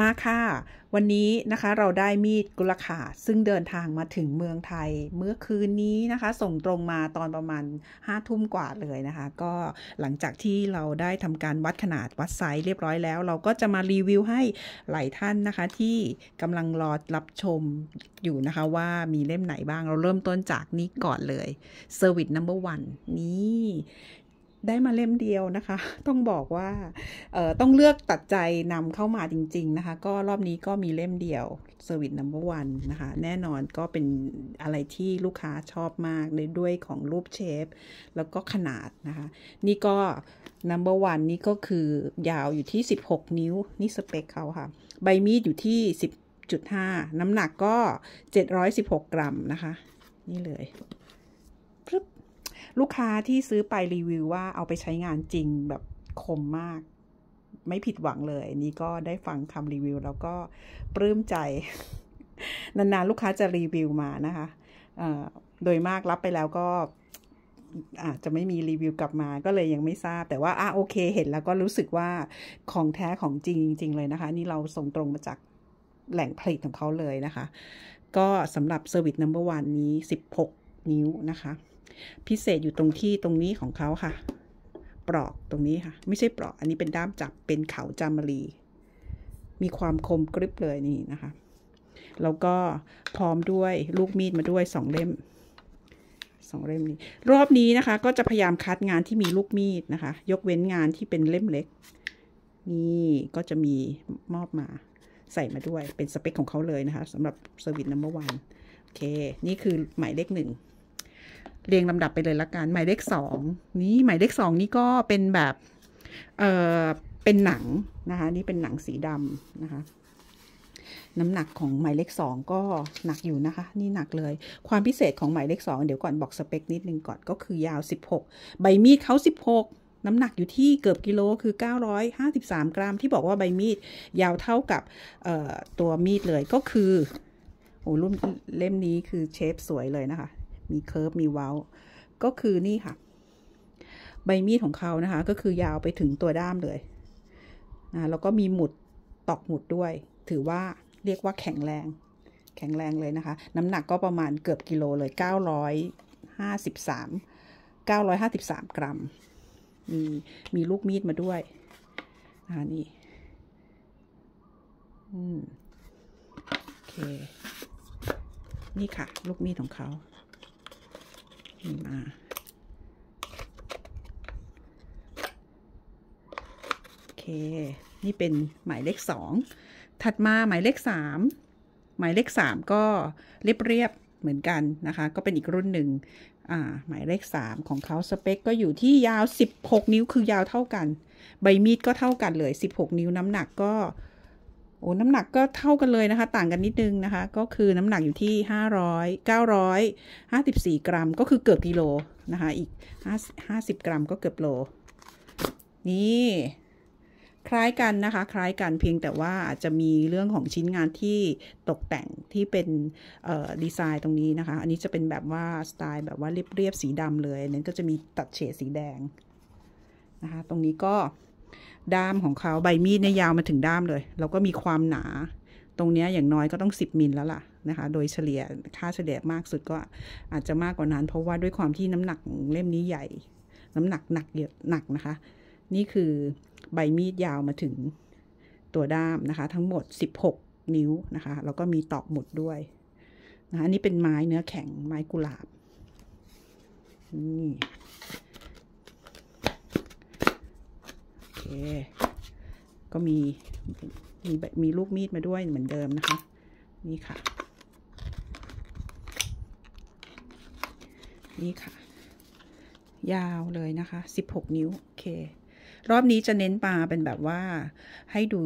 มาค่ะ วันนี้นะคะเราได้มีดกุลขาซึ่งเดินทางมาถึงเมืองไทยเมื่อคืนนี้นะคะ ส่งตรงมาตอนประมาณห้าทุ่มกว่าเลยนะคะ ก็หลังจากที่เราได้ทำการวัดขนาดวัดไซส์เรียบร้อยแล้ว เราก็จะมารีวิวให้หลายท่านนะคะ ที่กำลังรอรับชมอยู่นะคะ ว่ามีเล่มไหนบ้างเราเริ่มต้นจากนี้ก่อนเลย Service Number One นี้ได้มาเล่มเดียวนะคะ ต้องบอกว่าต้องเลือกตัดใจนำเข้ามาจริง ๆ นะคะ ก็รอบนี้ก็มีเล่มเดียว Service Number One นะคะ แน่นอนก็เป็นอะไรที่ลูกค้าชอบมากในด้วยของรูปเชฟ แล้วก็ขนาดนะคะ นี่ก็ Number One นี่ก็คือยาวอยู่ที่ 16 นิ้วนี่สเปคเขาค่ะ ใบมีดอยู่ที่ 10.5 น้ำหนักก็ 716 กรัมนะคะ นี่เลยลูกค้าที่ซื้อไปรีวิวว่าเอาไปใช้งานจริงแบบคมมาก ไม่ผิดหวังเลย นี่ก็ได้ฟังคำรีวิว แล้วก็ปลื้มใจ นานๆลูกค้าจะรีวิวมานะคะโดยมากรับไปแล้วก็อาจจะไม่มีรีวิวกลับมา ก็เลยยังไม่ทราบ แต่ว่าอ่ะโอเค เห็นแล้วก็รู้สึกว่าของแท้ของจริงจริงเลยนะคะนี่เราส่งตรงมาจากแหล่งผลิตของเขาเลยนะคะ ก็สำหรับเซวิสนัมเบอร์วันนี้16นิ้วนะคะพิเศษอยู่ตรงที่ตรงนี้ของเขาค่ะ ปลอก ตรงนี้ค่ะ ไม่ใช่ปลอก อันนี้เป็นด้ามจับ เป็นเขาจามรีมีความคมกริบเลยนี่นะคะ แล้วก็พร้อมด้วยลูกมีดมาด้วยสองเล่ม สองเล่มนี้ รอบนี้นะคะ ก็จะพยายามคัดงานที่มีลูกมีดนะคะ ยกเว้นงานที่เป็นเล่มเล็ก นี่ก็จะมีมอบมาใส่มาด้วย เป็นสเปคของเขาเลยนะคะสำหรับเซอร์วิสนัมเบอร์วันโอเค นี่คือหมายเลขหนึ่งเรียงลำดับไปเลยละกัน หมายเลขสอง นี้หมายเลขสองนี่ก็เป็นแบบ เออเป็นหนังนะคะ นี่เป็นหนังสีดำนะคะ น้ำหนักของหมายเลขสองก็หนักอยู่นะคะ นี่หนักเลย ความพิเศษของหมายเลขสองเดี๋ยวก่อนบอกสเปคนิดนึงก่อนก็คือ ยาว 16 ใบมีดเขา16น้ำหนักอยู่ที่เกือบกิโลคือ953กรัม ที่บอกว่าใบมีดยาวเท่ากับตัวมีดเลยก็คือ โอ้รุ่นเล่มนี้คือเชฟสวยเลยนะคะมีเคิร์ฟมีเว้า ก็คือนี่ค่ะ ใบมีดของเขานะคะ ก็คือยาวไปถึงตัวด้ามเลยนะแล้วก็มีหมุดตอกหมุดด้วย ถือว่าเรียกว่าแข็งแรง แข็งแรงเลยนะคะ น้ำหนักก็ประมาณเกือบกิโลเลย953 953กรัม มีมีลูกมีดมาด้วยอ่านี่อืมโอเคนี่ค่ะ ลูกมีดของเขามาโอเค นี่เป็นหมายเลขสองถัดมาหมายเลขสามหมายเลขสามก็เรียบเรียบเหมือนกันนะคะ ก็เป็นอีกรุ่นหนึ่งหมายเลขสามของเขาสเปคก็อยู่ที่ยาวสิบหกนิ้วคือยาวเท่ากัน ใบมีดก็เท่ากันเลยสิบหกนิ้วน้ำหนักก็โอ้น้ำหนักก็เท่ากันเลยนะคะ ต่างกันนิดนึงนะคะ ก็คือน้ำหนักอยู่ที่ 5 0 0 9 5 4 กรัม ก็คือเกือบกิโลนะคะ อีก 50 กรัม ก็เกือบโล นี่ คล้ายกันนะคะ คล้ายกัน เพียงแต่ว่าอาจจะมีเรื่องของชิ้นงานที่ตกแต่งที่เป็นดีไซน์ ตรงนี้นะคะ อันนี้จะเป็นแบบว่าสไตล์แบบว่าเรียบๆสีดำเลยอันนั้นก็จะมีตัดเฉดสีแดงนะคะ ตรงนี้ก็ด้ามของเขา ใบมีดเนี่ยยาวมาถึงด้ามเลยแล้วก็มีความหนา ตรงนี้อย่างน้อยก็ต้อง10มิลแล้วล่ะนะคะ โดยเฉลี่ยค่าเฉลี่ยมากสุดก็อาจจะมากกว่านั้น เพราะว่าด้วยความที่น้ำหนักเล่มนี้ใหญ่ น้ำหนักหนักเยอะหนักนะคะ นี่คือใบมีดยาวมาถึงตัวด้ามนะคะ ทั้งหมด16นิ้วนะคะแล้วก็มีตอกหมุดด้วย นะคะนี่เป็นไม้เนื้อแข็งไม้กุหลาบนี่ก็มีมี มี ลูก มีดมาด้วยเหมือนเดิมนะคะ นี่ ค่ะ นี่ ค่ะ ยาวเลยนะคะ 16 นิ้ว โอเค รอบนี้จะเน้นปลาเป็นแบบว่าให้ดู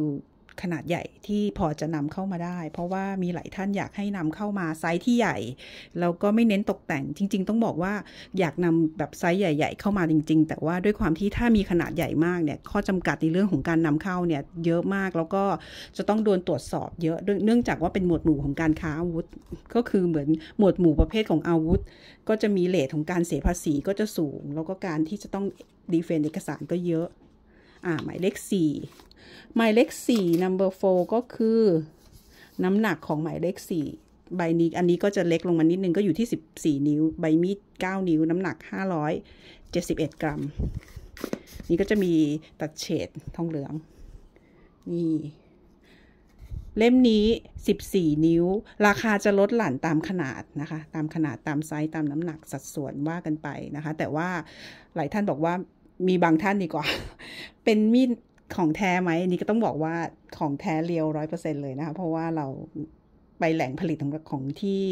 ขนาดใหญ่ที่พอจะนำเข้ามาได้ เพราะว่ามีหลายท่านอยากให้นำเข้ามาไซส์ที่ใหญ่ แล้วก็ไม่เน้นตกแต่งจริงๆต้องบอกว่าอยากนำแบบไซส์ใหญ่ ๆ เข้ามาจริง ๆ แต่ว่าด้วยความที่ถ้ามีขนาดใหญ่มากเนี่ยข้อจำกัดในเรื่องของการนำเข้าเนี่ยเยอะมากแล้วก็จะต้องโดนตรวจสอบ เยอะเนื่องจากว่าเป็นหมวดหมู่ของการค้าอาวุธ ก็คือเหมือนหมวดหมู่ประเภทของอาวุธ ก็จะมีเลทของการเสียภาษีก็จะสูง แล้วก็การที่จะต้องดีเฟน เอกสารก็เยอะอ่าหมายเลขสี่ หมายเลขสี่ number f ก็คือ น้ำหนักของหมายเลขสี่ใบนี้ อันนี้ก็จะเล็กลงมานิดนึง ก็อยู่ที่สิบี่นิ้ว ใบมีดเก้านิ้ว น้ำหนักห้ารอยเจ็ดสิบเอ็ดกรัม นี่ก็จะมีตัดเฉดทองเหลือง นี่ เล่มนี้ 14 นิ้ว ราคาจะลดหลั่นตามขนาดนะคะ ตามขนาดตามไซส์ตามน้ำหนักสัดส่วนว่ากันไปนะคะ แต่ว่าหลายท่านบอกว่ามีบางท่าน ดีกว่า เป็นมีดของแท้ไหมอันนี้ก็ต้องบอกว่าของแท้เรียวร้อยเปอร์เซ็นเลยนะคะเพราะว่าเรา ไปแหล่งผลิตของของที่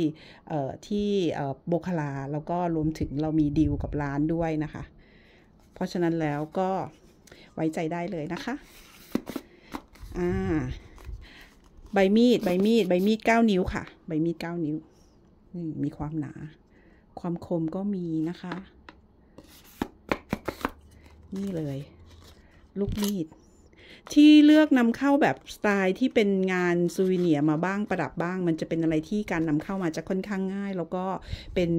ที่โบคลา แล้วก็รวมถึงเรามี ดีลกับร้านด้วยนะคะ เพราะฉะนั้นแล้วก็ไว้ใจได้เลยนะคะ อ่าใบมีดใบมีดใบมีดเก้านิ้วค่ะ ใบมีดเก้านิ้วมีความหนา ความคมก็มีนะคะนี่เลย ลูกมีดที่เลือกนำเข้าแบบสไตล์ที่เป็นงานซูวิเนียมาบ้างประดับบ้าง มันจะเป็นอะไรที่การนำเข้ามาจะค่อนข้างง่าย แล้วก็เป็น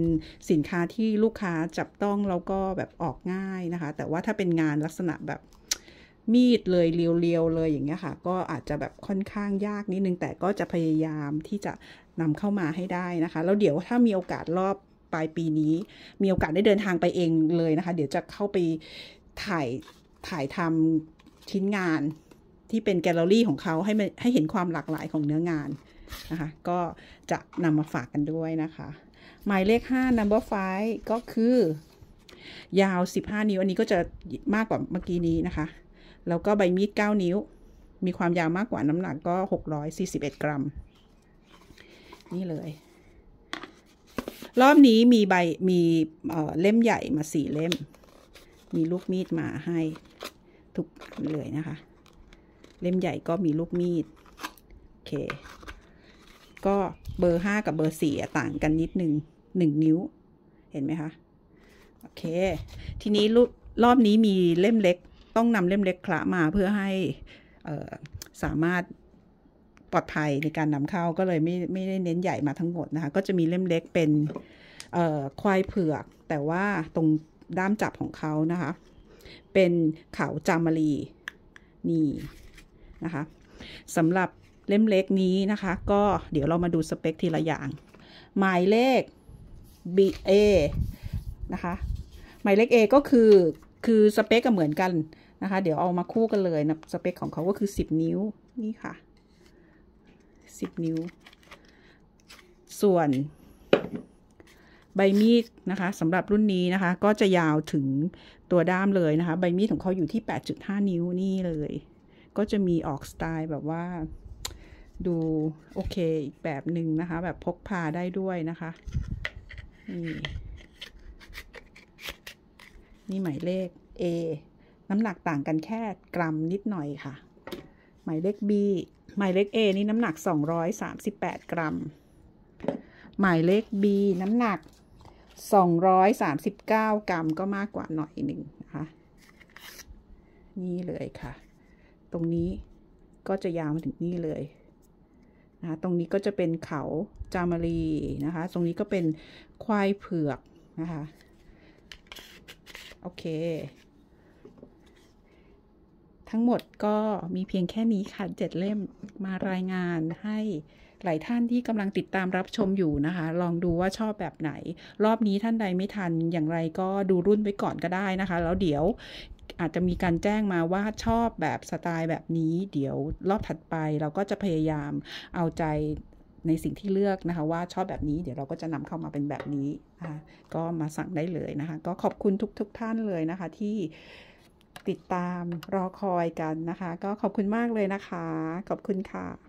สินค้าที่ลูกค้าจับต้องแล้วก็แบบออกง่ายนะคะ แต่ว่าถ้าเป็นงานลักษณะแบบมีดเลยเรียวๆเลยอย่างเงี้ยค่ะ ก็อาจจะแบบค่อนข้างยากนิดนึงแต่ก็จะพยายามที่จะนำเข้ามาให้ได้นะคะแล้วเดี๋ยวถ้ามีโอกาสรอบปลายปีนี้ มีโอกาสได้เดินทางไปเองเลยนะคะ เดี๋ยวจะเข้าไปถ่ายถ่ายทำชิ้นงานที่เป็นแกลเลอรี่ของเขาให้ให้เห็นความหลากหลายของเนื้องานนะคะ ก็จะนำมาฝากกันด้วยนะคะ หมายเลข5 number 5 ก็คือ ยาว 15 นิ้ว อันนี้ก็จะมากกว่าเมื่อกี้นี้นะคะ แล้วก็ใบมีด9 นิ้ว มีความยาวมากกว่าน้ำหนักก็ 641 กรัม นี่เลย รอบนี้มีใบมีเล่มใหญ่มา4เล่มมีลูกมีดมาให้ทุกเลยนะคะ เล่มใหญ่ก็มีลูกมีดโอเค ก็เบอร์ห้ากับเบอร์สี่ต่างกันนิดหนึ่งหนึ่งนิ้ว เห็นไหมคะโอเค ทีนี้รอบนี้มีเล่มเล็กต้องนำเล่มเล็กคละมาเพื่อให้สามารถปลอดภัยในการนำเข้า ก็เลยไม่ไม่ได้เน้นใหญ่มาทั้งหมดนะคะ ก็จะมีเล่มเล็กเป็นควายเผือก แต่ว่าตรงด้ามจับของเขานะคะเป็นเขาจามรีนี่นะคะสำหรับเล่มเล็กนี้นะคะก็เดี๋ยวเรามาดูสเปคทีละอย่าง หมายเลข BA นะคะหมายเลข A ก็คือคือสเปคก็เหมือนกันนะคะเดี๋ยวเอามาคู่กันเลยนะสเปคของเขาก็คือ 10 นิ้วนี่ค่ะ10 นิ้ว ส่วนใบมีดนะคะสำหรับรุ่นนี้นะคะก็จะยาวถึงตัวด้ามเลยนะคะ ใบมีดของเขาอยู่ที่ 8.5 นิ้วนี่เลย ก็จะมีออกสไตล์แบบว่าดู โอเคอีกแบบหนึ่งนะคะแบบพกพาได้ด้วยนะคะ นี่นี่หมายเลข A น้ำหนักต่างกันแค่กรัมนิดหน่อยค่ะ หมายเลข B หมายเลข A นี่น้ำหนัก 238 กรัม หมายเลข B น้ำหนัก239กรัมก็มากกว่าหน่อยหนึ่งนะคะ นี่เลยค่ะ ตรงนี้ก็จะยาวมาถึงนี่เลยนะะตรงนี้ก็จะเป็นเขาจามารีนะคะ ตรงนี้ก็เป็นควายเผือกนะคะโอเค ทั้งหมดก็มีเพียงแค่นี้ค่ะ เจ็ดเล่มมารายงานให้หลายท่านที่กำลังติดตามรับชมอยู่นะคะ ลองดูว่าชอบแบบไหน รอบนี้ท่านใดไม่ทัน อย่างไรก็ดูรุ่นไว้ก่อนก็ได้นะคะ แล้วเดี๋ยวอาจจะมีการแจ้งมาว่าชอบแบบสไตล์แบบนี้ เดี๋ยวรอบถัดไป เราก็จะพยายามเอาใจในสิ่งที่เลือกนะคะ ว่าชอบแบบนี้เดี๋ยวเราก็จะนำเข้ามาเป็นแบบนี้นะะก็มาสั่งได้เลยนะคะ ก็ขอบคุณทุกุกท่านเลยนะคะ ที่ติดตามรอคอยกันนะคะ ก็ขอบคุณมากเลยนะคะ ขอบคุณค่ะ